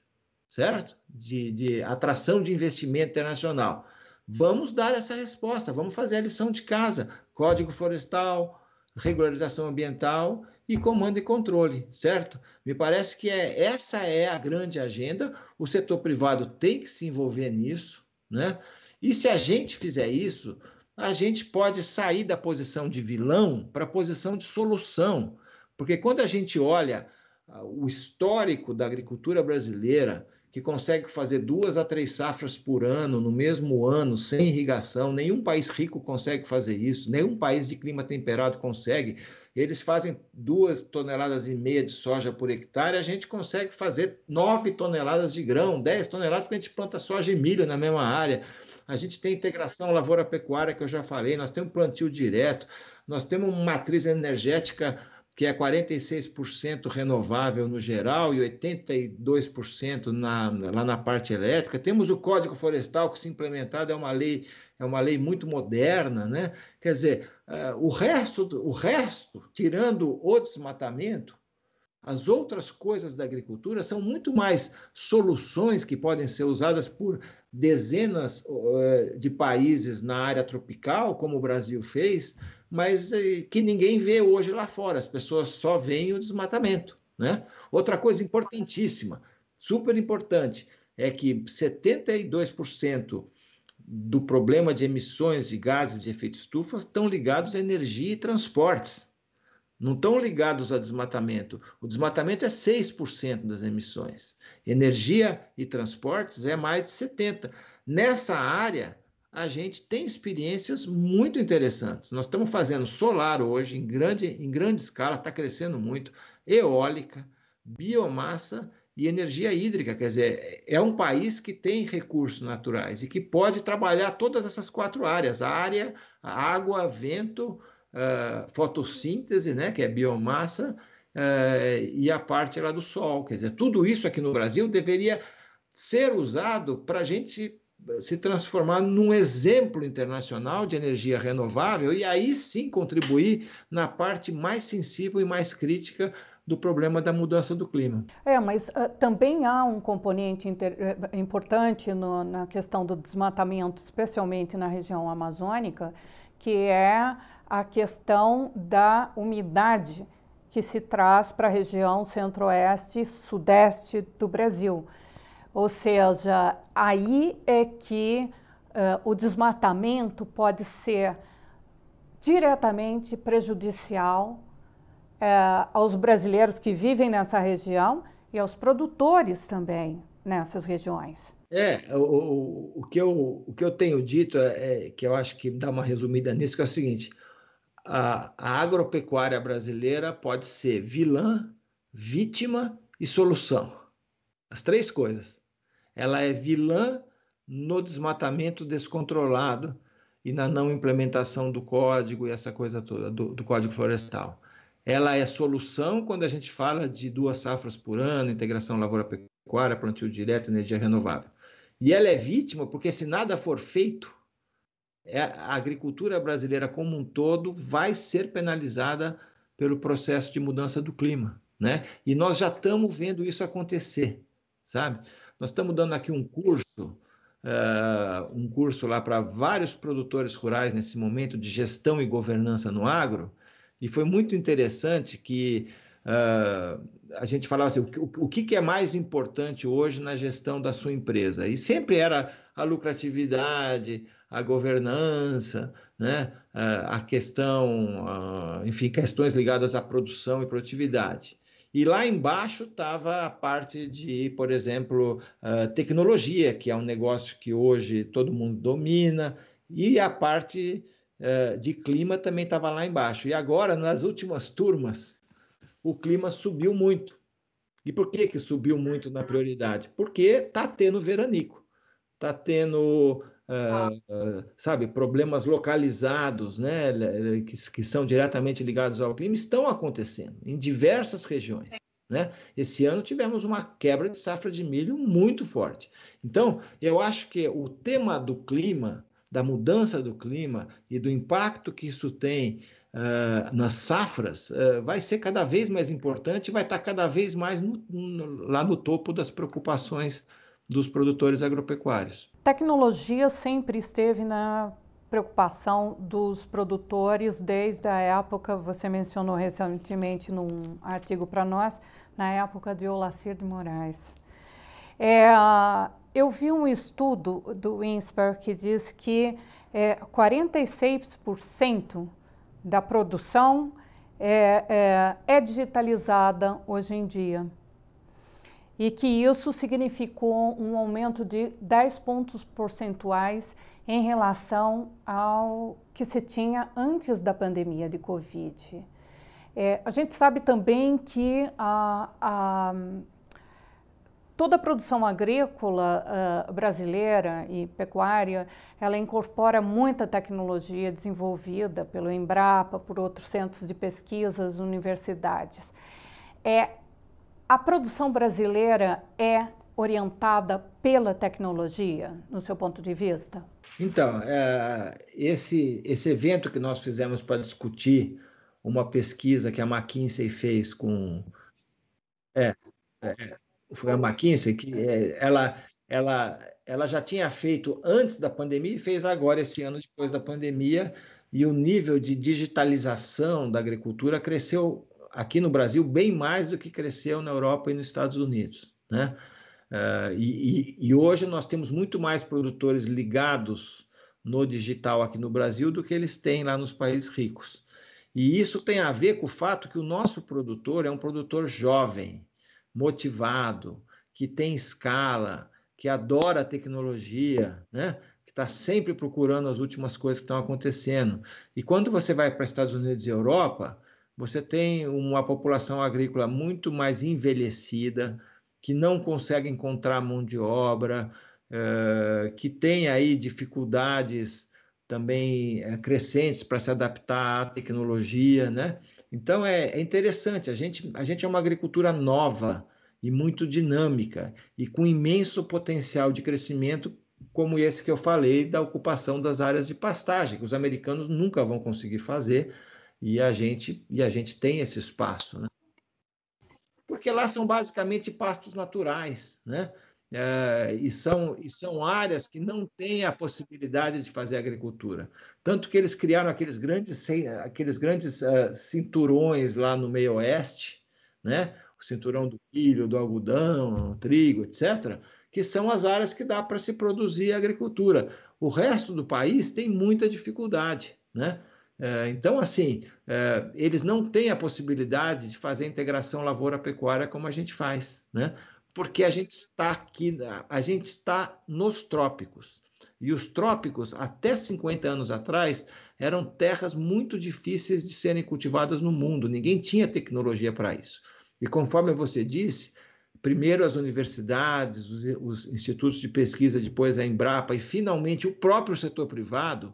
certo? De, de atração de investimento internacional. Vamos dar essa resposta, vamos fazer a lição de casa, código florestal, regularização ambiental e comando e controle, certo? Me parece que é, essa é a grande agenda. O setor privado tem que se envolver nisso, né? E se a gente fizer isso, a gente pode sair da posição de vilão para a posição de solução. Porque quando a gente olha ah, o histórico da agricultura brasileira, que consegue fazer duas a três safras por ano, no mesmo ano, sem irrigação. Nenhum país rico consegue fazer isso, nenhum país de clima temperado consegue. Eles fazem duas toneladas e meia de soja por hectare, a gente consegue fazer nove toneladas de grão, dez toneladas, porque a gente planta soja e milho na mesma área a gente tem integração lavoura-pecuária, que eu já falei, nós temos plantio direto, nós temos uma matriz energética que é 46% renovável no geral e 82% na, lá na parte elétrica. Temos o Código Florestal, que se implementado é uma lei, é uma lei muito moderna, né? Quer dizer, é, o resto, o resto, tirando o desmatamento, as outras coisas da agricultura são muito mais soluções que podem ser usadas por dezenas é, de países na área tropical, como o Brasil fez, mas é, que ninguém vê hoje lá fora. As pessoas só veem o desmatamento. Né? Outra coisa importantíssima, super importante, é que 72% do problema de emissões de gases de efeito estufa estão ligados à energia e transportes não estão ligados ao desmatamento. O desmatamento é 6% das emissões. Energia e transportes é mais de 70%. Nessa área, a gente tem experiências muito interessantes. Nós estamos fazendo solar hoje em grande, em grande escala, está crescendo muito, eólica, biomassa e energia hídrica. Quer dizer, é um país que tem recursos naturais e que pode trabalhar todas essas quatro áreas: área, água, vento eh, fotossíntese, né, que é biomassa, uh, e a parte lá do sol. Quer dizer, tudo isso aqui no Brasil deveria ser usado para a gente se transformar num exemplo internacional de energia renovável e aí sim contribuir na parte mais sensível e mais crítica do problema da mudança do clima. É, mas uh, também há um componente inter, eh, importante no, na questão do desmatamento, especialmente na região amazônica, que é a questão da umidade que se traz para a região centro-oeste e sudeste do Brasil. Ou seja, aí é que uh, o desmatamento pode ser diretamente prejudicial uh, aos brasileiros que vivem nessa região e aos produtores também nessas regiões. É, o, o, o, que, eu, o que eu tenho dito, é, é, que eu acho que dá uma resumida nisso, que é o seguinte: a, a agropecuária brasileira pode ser vilã, vítima e solução. As três coisas. Ela é vilã no desmatamento descontrolado e na não implementação do código e essa coisa toda, do, do, código florestal. Ela é solução quando a gente fala de duas safras por ano, integração lavoura-pecuária, plantio direto, energia renovável. E ela é vítima porque se nada for feito, é, a agricultura brasileira como um todo vai ser penalizada pelo processo de mudança do clima, né? E nós já estamos vendo isso acontecer, sabe? Nós estamos dando aqui um curso, uh, um curso lá para vários produtores rurais nesse momento de gestão e governança no agro, e foi muito interessante que Uh, a gente falava assim, o, o, que, que é mais importante hoje na gestão da sua empresa? E sempre era a lucratividade, a governança, né? a questão, enfim, questões ligadas à produção e produtividade. E lá embaixo estava a parte de, por exemplo, tecnologia, que é um negócio que hoje todo mundo domina, e a parte eh, de clima também estava lá embaixo. E agora, nas últimas turmas, o clima subiu muito. E por que, que subiu muito na prioridade? Porque está tendo veranico, está tendo Uh, sabe, problemas localizados, né, que, que, são diretamente ligados ao clima, estão acontecendo em diversas regiões. Né? Esse ano tivemos uma quebra de safra de milho muito forte. Então, eu acho que o tema do clima, da mudança do clima e do impacto que isso tem uh, nas safras, uh, vai ser cada vez mais importante, vai estar cada vez mais no, no, lá no topo das preocupações dos produtores agropecuários. Tecnologia sempre esteve na preocupação dos produtores desde a época, você mencionou recentemente num artigo para nós, na época de Olacir de Moraes. É, eu vi um estudo do INSPER que diz que é, 46% da produção é, é, é digitalizada hoje em dia e que isso significou um aumento de 10 pontos percentuais em relação ao que se tinha antes da pandemia de Covid. É, a gente sabe também que a, a, toda a produção agrícola a, ah, brasileira e pecuária, ela incorpora muita tecnologia desenvolvida pelo Embrapa, por outros centros de pesquisas, universidades. É, a produção brasileira é orientada pela tecnologia, no seu ponto de vista? Então, é, esse, esse evento que nós fizemos para discutir uma pesquisa que a McKinsey fez com. É, é, foi a McKinsey, que é, ela, ela, ela já tinha feito antes da pandemia e fez agora, esse ano, depois da pandemia, e o nível de digitalização da agricultura cresceu aqui no Brasil bem mais do que cresceu na Europa e nos Estados Unidos. Né? Uh, e, e, hoje nós temos muito mais produtores ligados no digital aqui no Brasil do que eles têm lá nos países ricos. E isso tem a ver com o fato que o nosso produtor é um produtor jovem, motivado, que tem escala, que adora a tecnologia, né? que está sempre procurando as últimas coisas que estão acontecendo. E quando você vai para Estados Unidos e Europa, você tem uma população agrícola muito mais envelhecida, que não consegue encontrar mão de obra, eh, que tem aí dificuldades também eh, crescentes para se adaptar à tecnologia, né? Então é, é, interessante. A gente, a gente é uma agricultura nova e muito dinâmica e com imenso potencial de crescimento, como esse que eu falei da ocupação das áreas de pastagem, que os americanos nunca vão conseguir fazer e a gente e a gente tem esse espaço, né? Porque lá são basicamente pastos naturais, né? É, e, são, e são áreas que não têm a possibilidade de fazer agricultura. Tanto que eles criaram aqueles grandes, aqueles grandes uh, cinturões lá no meio oeste, né? o cinturão do milho, do algodão, trigo, etc., que são as áreas que dá para se produzir agricultura. O resto do país tem muita dificuldade. Né? É, então, assim, é, eles não têm a possibilidade de fazer a integração lavoura-pecuária como a gente faz, né? porque a gente está aqui, a gente está nos trópicos. E os trópicos, até 50 anos atrás, eram terras muito difíceis de serem cultivadas no mundo, ninguém tinha tecnologia para isso. E conforme você disse, primeiro as universidades, os, os institutos de pesquisa, depois a Embrapa e finalmente o próprio setor privado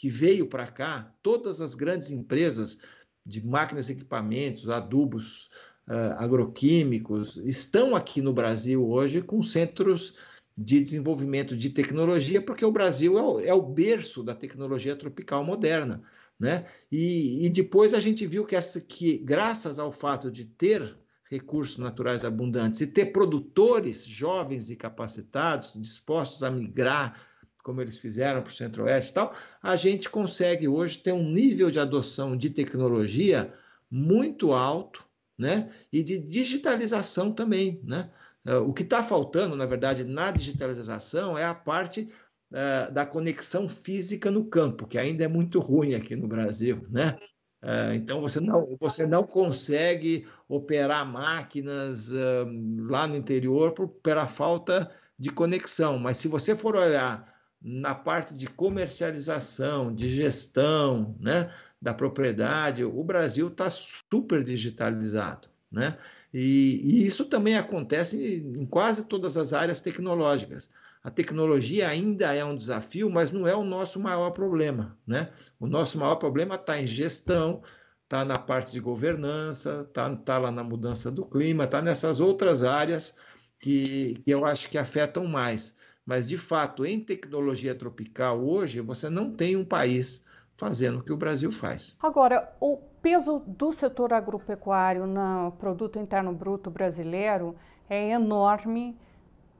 que veio para cá, todas as grandes empresas de máquinas e equipamentos, adubos uh, agroquímicos, estão aqui no Brasil hoje com centros de desenvolvimento de tecnologia, porque o Brasil é o, é o berço da tecnologia tropical moderna. Né? E, e depois a gente viu que, essa, que, graças ao fato de ter recursos naturais abundantes e ter produtores jovens e capacitados, dispostos a migrar como eles fizeram para o Centro-Oeste e tal, a gente consegue hoje ter um nível de adoção de tecnologia muito alto, né? E de digitalização também, né? É, o que está faltando, na verdade, na digitalização é a parte uh, da conexão física no campo, que ainda é muito ruim aqui no Brasil, né? Uh, então você não, você não consegue operar máquinas uh, lá no interior por, pela falta de conexão. Mas se você for olhar na parte de comercialização, de gestão né, da propriedade, o Brasil está super digitalizado. Né? E, e, isso também acontece em quase todas as áreas tecnológicas. A tecnologia ainda é um desafio, mas não é o nosso maior problema. Né? O nosso maior problema está em gestão, está na parte de governança, está tá lá na mudança do clima, está nessas outras áreas que, que eu acho que afetam mais. Mas, de fato, em tecnologia tropical, hoje, você não tem um país fazendo o que o Brasil faz. Agora, o peso do setor agropecuário no produto interno bruto brasileiro é enorme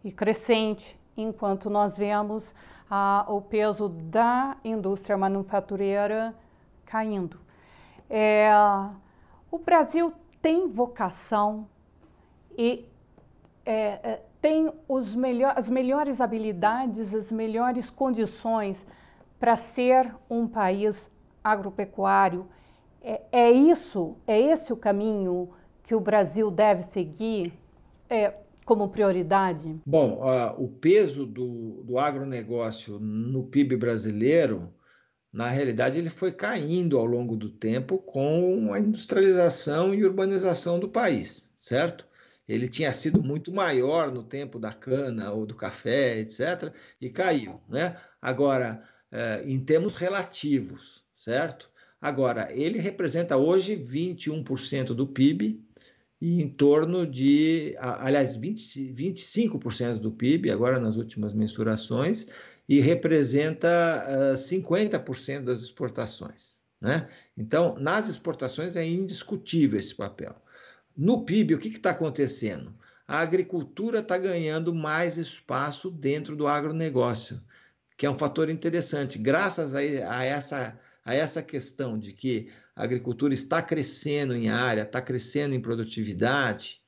e crescente, enquanto nós vemos ah, o peso da indústria manufatureira caindo. É, o Brasil tem vocação e é, é, tem melhor, as melhores habilidades, as melhores condições para ser um país agropecuário. É, é, isso, é esse o caminho que o Brasil deve seguir é, como prioridade? Bom, uh, o peso do, do agronegócio no PIB brasileiro, na realidade, ele foi caindo ao longo do tempo com a industrialização e urbanização do país, certo? ele tinha sido muito maior no tempo da cana ou do café, etc., e caiu. Né? Agora, eh, em termos relativos, certo? Agora, ele representa hoje 21% do PIB e em torno de, aliás, 20, 25% do PIB, agora nas últimas mensurações, e representa 50% eh, das exportações. Né? Então, nas exportações é indiscutível esse papel. No PIB, o que está acontecendo? A agricultura está ganhando mais espaço dentro do agronegócio, que é um fator interessante. Graças a, a essa a essa questão de que a agricultura está crescendo em área, está crescendo em produtividade,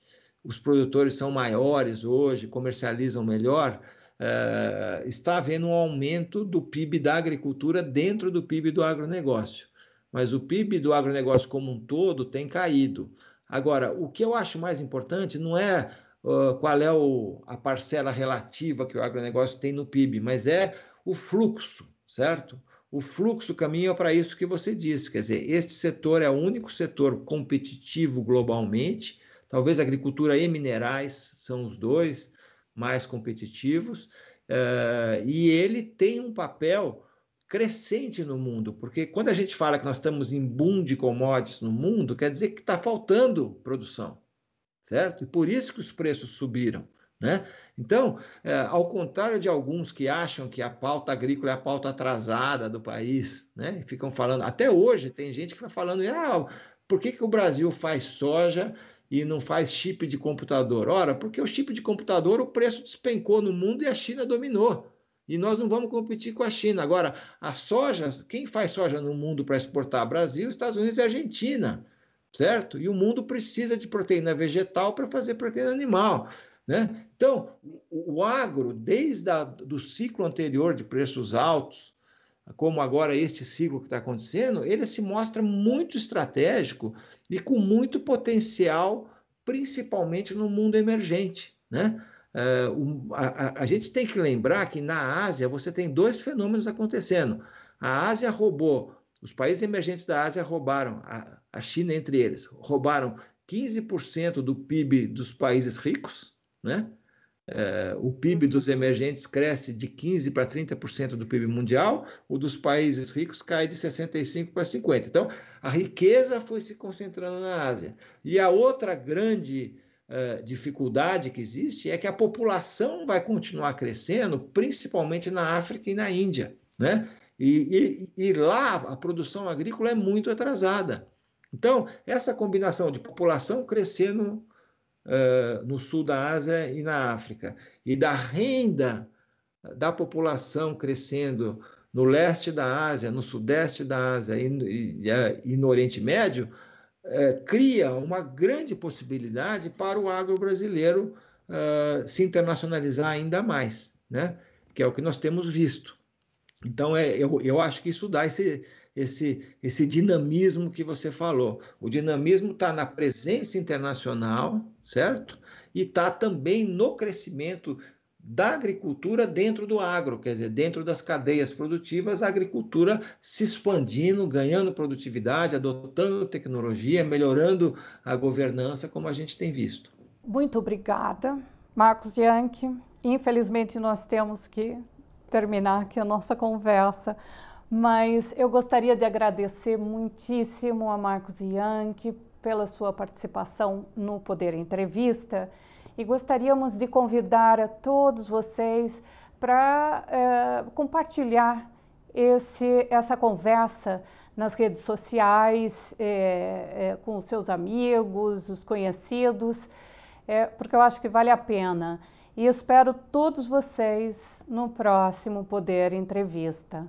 os produtores são maiores hoje, comercializam melhor, uh, está havendo um aumento do PIB da agricultura dentro do PIB do agronegócio. Mas o PIB do agronegócio como um todo tem caído. Agora, o que eu acho mais importante não é uh, qual é o, a parcela relativa que o agronegócio tem no PIB, mas é o fluxo, certo? O fluxo caminha para isso que você disse, quer dizer, este setor é o único setor competitivo globalmente, talvez agricultura e minerais são os dois mais competitivos, uh, e ele tem um papel crescente no mundo, porque quando a gente fala que nós estamos em boom de commodities no mundo, quer dizer que está faltando produção, certo? E por isso que os preços subiram. Né? Então, é, ao contrário de alguns que acham que a pauta agrícola é a pauta atrasada do país, né? ficam falando, até hoje tem gente que vai falando, ah, por que, que o Brasil faz soja e não faz chip de computador? Ora, porque o chip de computador, o preço despencou no mundo e a China dominou. E nós não vamos competir com a China. Agora, a soja, quem faz soja no mundo para exportar? Brasil, Estados Unidos e Argentina, certo? E o mundo precisa de proteína vegetal para fazer proteína animal. Né? Então, o agro, desde o do ciclo anterior de preços altos, como agora este ciclo que está acontecendo, ele se mostra muito estratégico e com muito potencial, principalmente no mundo emergente. Né? Uh, ah, um, a, a, gente tem que lembrar que na Ásia você tem dois fenômenos acontecendo. A Ásia roubou, os países emergentes da Ásia roubaram, a, a China entre eles, roubaram 15% do PIB dos países ricos, né? Uh, o PIB uhum. dos emergentes cresce de 15% para 30% do PIB mundial, o dos países ricos cai de 65% para 50%. Então, a riqueza foi se concentrando na Ásia. E a outra grande eh, dificuldade que existe é que a população vai continuar crescendo, principalmente na África e na Índia, né? E, e, e lá a produção agrícola é muito atrasada. Então, essa combinação de população crescendo uh, no sul da Ásia e na África, e da renda da população crescendo no leste da Ásia, no sudeste da Ásia e, e, e no Oriente Médio, eh, cria uma grande possibilidade para o agro brasileiro uh, se internacionalizar ainda mais, né? que é o que nós temos visto. Então, é, eu, eu acho que isso dá esse, esse, esse dinamismo que você falou. O dinamismo está na presença internacional, certo? E está também no crescimento da agricultura dentro do agro, quer dizer, dentro das cadeias produtivas, a agricultura se expandindo, ganhando produtividade, adotando tecnologia, melhorando a governança, como a gente tem visto. Muito obrigada, Marcos Yankee. Infelizmente, nós temos que terminar aqui a nossa conversa, mas eu gostaria de agradecer muitíssimo a Marcos Yankee pela sua participação no Poder Entrevista e gostaríamos de convidar a todos vocês para é, eh, compartilhar esse, essa conversa nas redes sociais, é, é, com os seus amigos, os conhecidos, porque eu acho que vale a pena. E espero todos vocês no próximo Poder Entrevista.